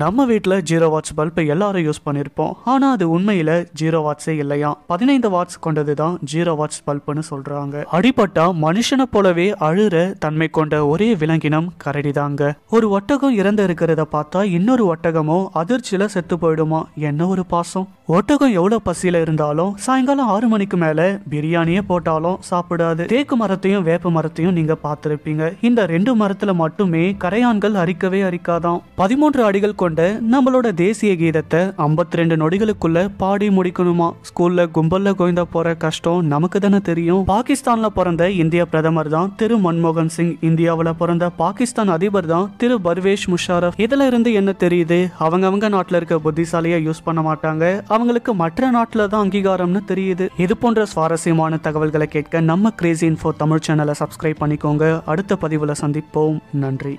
நம்ம வீட்டில் zero watts bulb எல்லாரும் யூஸ் பண்ணியிருப்போம் ஆனால் அது உண்மையில் ஜீரோ வாட்ஸே இல்லையா பதினைந்து வாட்ஸ் கொண்டது தான் ஜீரோ வாட்ஸ் பல்புன்னு சொல்கிறாங்க அடிப்பட்டா மனுஷனை போலவே அழுற தன்மை கொண்ட ஒரே விலங்கினம் கரடி தாங்க ஒரு ஒட்டகம் இறந்து இருக்கிறத பார்த்தா இன்னொரு ஒட்டகமோ அதிர்ச்சியில் செத்து போயிடுமா என்ன ஒரு பாசம் ஒட்டகம் எவ்வளோ பசியில் இருந்தாலும் சாயங்காலம் ஆறு மணிக்கு மேலே பிரியாணியே போட்டாலும் சாப்பிடாது தேக்கு மரத்தையும் வேப்ப மரத்தையும் நீங்கள் பார்த்துருப்பீங்க இந்த ரெண்டு மரத்தில் மட்டுமே கரையான்கள் அரிக்கவே அரிக்காதான் பதிமூன்று அடிகள் கொண்ட நம்மளோட தேசிய கீதத்தை ஐம்பத்தி ரெண்டு நொடிகளுக்குள்ள பாடி முடிக்கணுமா ஸ்கூல்ல கும்பல்ல குவிந்த போற கஷ்டம் நமக்கு தானே தெரியும் பாகிஸ்தான்ல பிறந்த இந்திய பிரதமர் தான் திரு மன்மோகன் சிங் இந்தியாவில் பிறந்த பாகிஸ்தான் அதிபர் தான் திரு பர்வேஷ் முஷாரப் இதுல இருந்து என்ன தெரியுது அவங்க அவங்க நாட்டில் இருக்க புத்திசாலியை யூஸ் பண்ண மாட்டாங்க அவங்களுக்கு மற்ற நாட்டில் தான் அங்கீகாரம்னு தெரியுது இது போன்ற சுவாரஸ்யமான தகவல்களை கேட்க நம்ம கிரேசி இன்ஃபோ தமிழ் சேனலை சப்ஸ்கிரைப் பண்ணிக்கோங்க அடுத்த பதிவில் சந்திப்போம் நன்றி